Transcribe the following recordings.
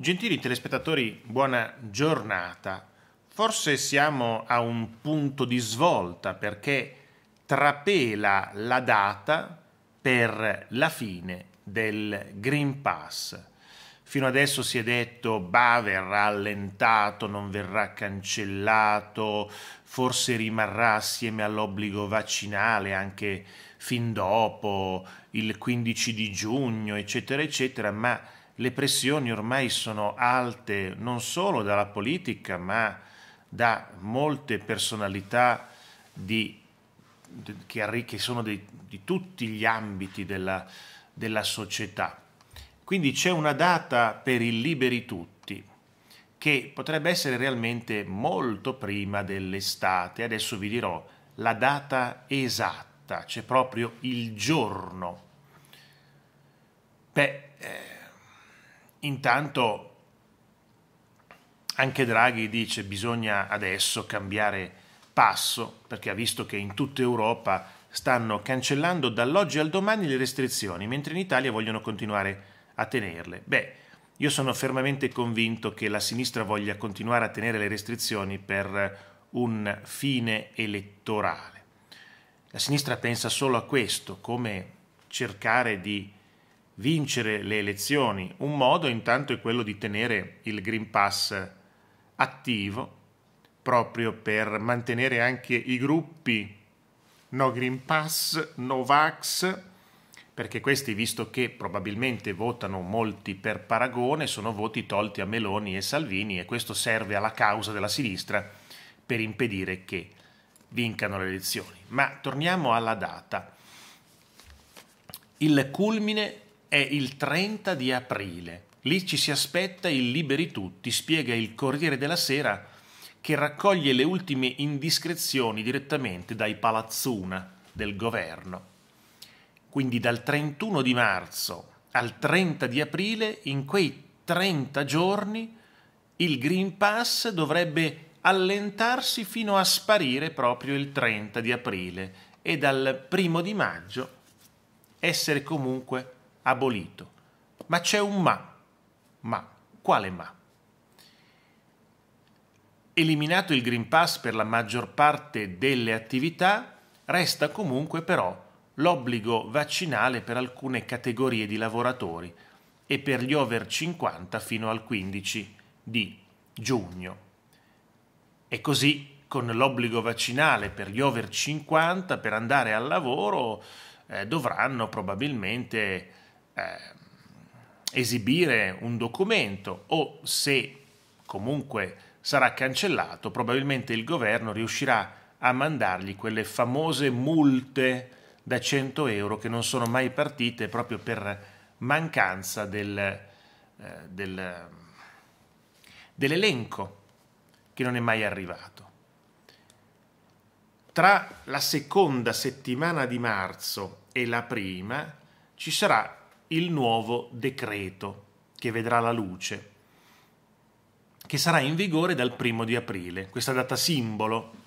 Gentili telespettatori, buona giornata. Forse siamo a un punto di svolta perché trapela la data per la fine del Green Pass. Fino adesso si è detto, bah, verrà allentato, non verrà cancellato, forse rimarrà assieme all'obbligo vaccinale anche fin dopo il 15 di giugno, eccetera, eccetera, ma le pressioni ormai sono alte non solo dalla politica, ma da molte personalità di, che, che, sono di, di, tutti gli ambiti della, della società. Quindi c'è una data per il liberi tutti che potrebbe essere realmente molto prima dell'estate. Adesso vi dirò la data esatta, c'è proprio il giorno. Beh, eh, Intanto anche Draghi dice che bisogna adesso cambiare passo perché ha visto che in tutta Europa stanno cancellando dall'oggi al domani le restrizioni, mentre in Italia vogliono continuare a tenerle. Beh, io sono fermamente convinto che la sinistra voglia continuare a tenere le restrizioni per un fine elettorale. La sinistra pensa solo a questo, come cercare di vincere le elezioni. Un modo intanto è quello di tenere il Green Pass attivo proprio per mantenere anche i gruppi no Green Pass, no Vax, perché questi, visto che probabilmente votano molti per paragone, sono voti tolti a Meloni e Salvini e questo serve alla causa della sinistra per impedire che vincano le elezioni. Ma torniamo alla data. Il culmine è il 30 di aprile. Lì ci si aspetta il Liberi Tutti, spiega il Corriere della Sera, che raccoglie le ultime indiscrezioni direttamente dai palazzuna del governo. Quindi dal 31 di marzo al 30 di aprile, in quei 30 giorni, il Green Pass dovrebbe allentarsi fino a sparire proprio il 30 di aprile e dal primo di maggio essere comunque abolito. Ma c'è un ma. Ma. Quale ma? Eliminato il Green Pass per la maggior parte delle attività, resta comunque però l'obbligo vaccinale per alcune categorie di lavoratori e per gli over 50 fino al 15 di giugno. E così con l'obbligo vaccinale per gli over 50 per andare al lavoro eh, dovranno probabilmente Ehm, esibire un documento o se comunque sarà cancellato, probabilmente il governo riuscirà a mandargli quelle famose multe da 100 euro che non sono mai partite proprio per mancanza del, eh, del, dell'elenco che non è mai arrivato. Tra la seconda settimana di marzo e la prima ci sarà il nuovo decreto che vedrà la luce, che sarà in vigore dal primo di aprile, questa data simbolo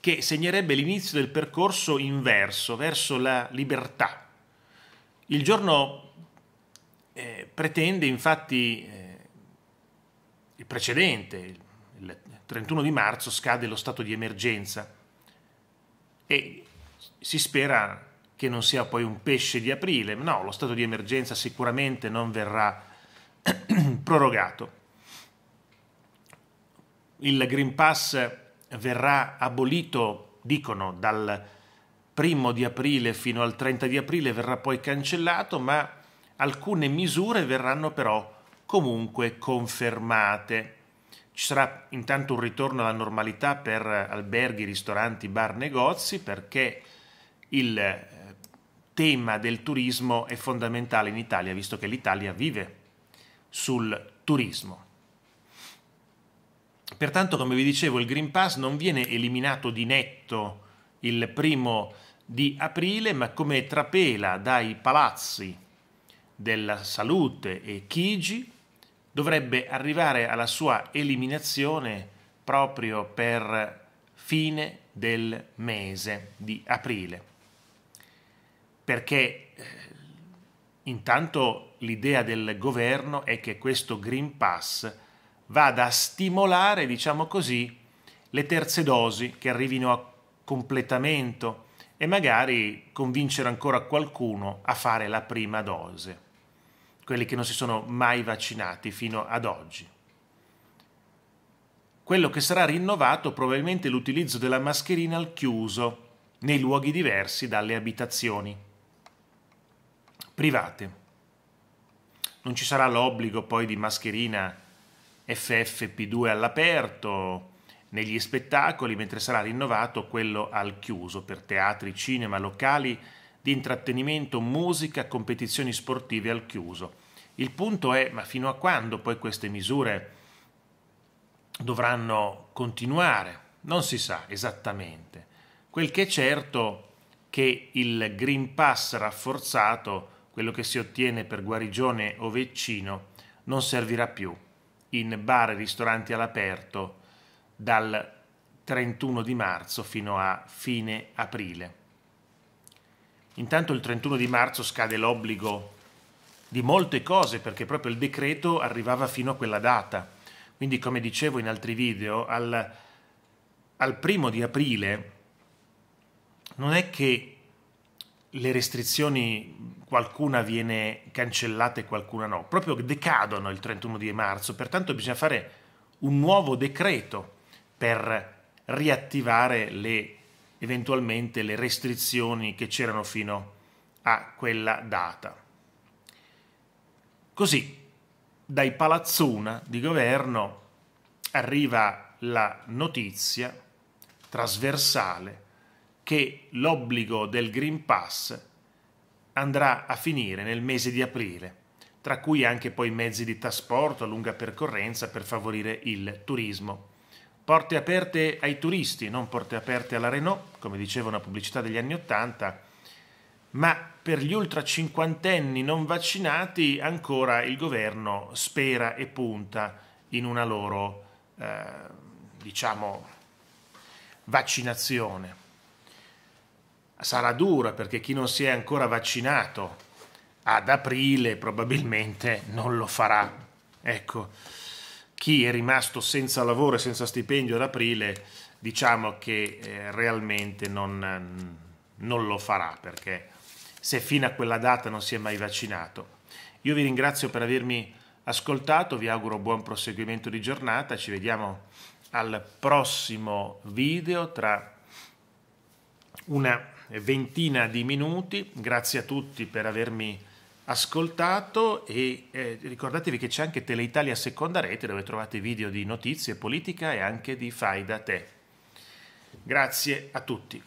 che segnerebbe l'inizio del percorso inverso, verso la libertà. Il giorno eh, pretende infatti eh, il precedente, il 31 di marzo scade lo stato di emergenza e si spera che non sia poi un pesce di aprile, no, lo stato di emergenza sicuramente non verrà prorogato. Il Green Pass verrà abolito, dicono, dal primo di aprile fino al 30 di aprile, verrà poi cancellato, ma alcune misure verranno però comunque confermate. Ci sarà intanto un ritorno alla normalità per alberghi, ristoranti, bar, negozi, perché il tema del turismo è fondamentale in Italia, visto che l'Italia vive sul turismo. Pertanto, come vi dicevo, il Green Pass non viene eliminato di netto il primo di aprile, ma come trapela dai palazzi della salute e Chigi, dovrebbe arrivare alla sua eliminazione proprio per fine del mese di aprile perché eh, intanto l'idea del governo è che questo Green Pass vada a stimolare, diciamo così, le terze dosi che arrivino a completamento e magari convincere ancora qualcuno a fare la prima dose, quelli che non si sono mai vaccinati fino ad oggi. Quello che sarà rinnovato probabilmente l'utilizzo della mascherina al chiuso nei luoghi diversi dalle abitazioni private. Non ci sarà l'obbligo poi di mascherina FFP2 all'aperto negli spettacoli, mentre sarà rinnovato quello al chiuso per teatri, cinema, locali di intrattenimento, musica, competizioni sportive al chiuso. Il punto è, ma fino a quando poi queste misure dovranno continuare? Non si sa esattamente. Quel che è certo è che il Green Pass rafforzato quello che si ottiene per guarigione o veccino non servirà più in bar e ristoranti all'aperto dal 31 di marzo fino a fine aprile. Intanto il 31 di marzo scade l'obbligo di molte cose perché proprio il decreto arrivava fino a quella data. Quindi come dicevo in altri video, al, al primo di aprile non è che le restrizioni qualcuna viene cancellata e qualcuna no, proprio decadono il 31 di marzo, pertanto bisogna fare un nuovo decreto per riattivare le, eventualmente le restrizioni che c'erano fino a quella data. Così, dai palazzuna di governo arriva la notizia trasversale che l'obbligo del Green Pass andrà a finire nel mese di aprile, tra cui anche poi mezzi di trasporto a lunga percorrenza per favorire il turismo. Porte aperte ai turisti, non porte aperte alla Renault, come diceva una pubblicità degli anni Ottanta, ma per gli ultra cinquantenni non vaccinati ancora il governo spera e punta in una loro, eh, diciamo, vaccinazione sarà dura perché chi non si è ancora vaccinato ad aprile probabilmente non lo farà. Ecco, chi è rimasto senza lavoro e senza stipendio ad aprile diciamo che eh, realmente non, non lo farà perché se fino a quella data non si è mai vaccinato. Io vi ringrazio per avermi ascoltato, vi auguro buon proseguimento di giornata, ci vediamo al prossimo video tra una ventina di minuti. Grazie a tutti per avermi ascoltato e eh, ricordatevi che c'è anche Teleitalia Seconda Rete dove trovate video di notizie, politica e anche di Fai da te. Grazie a tutti.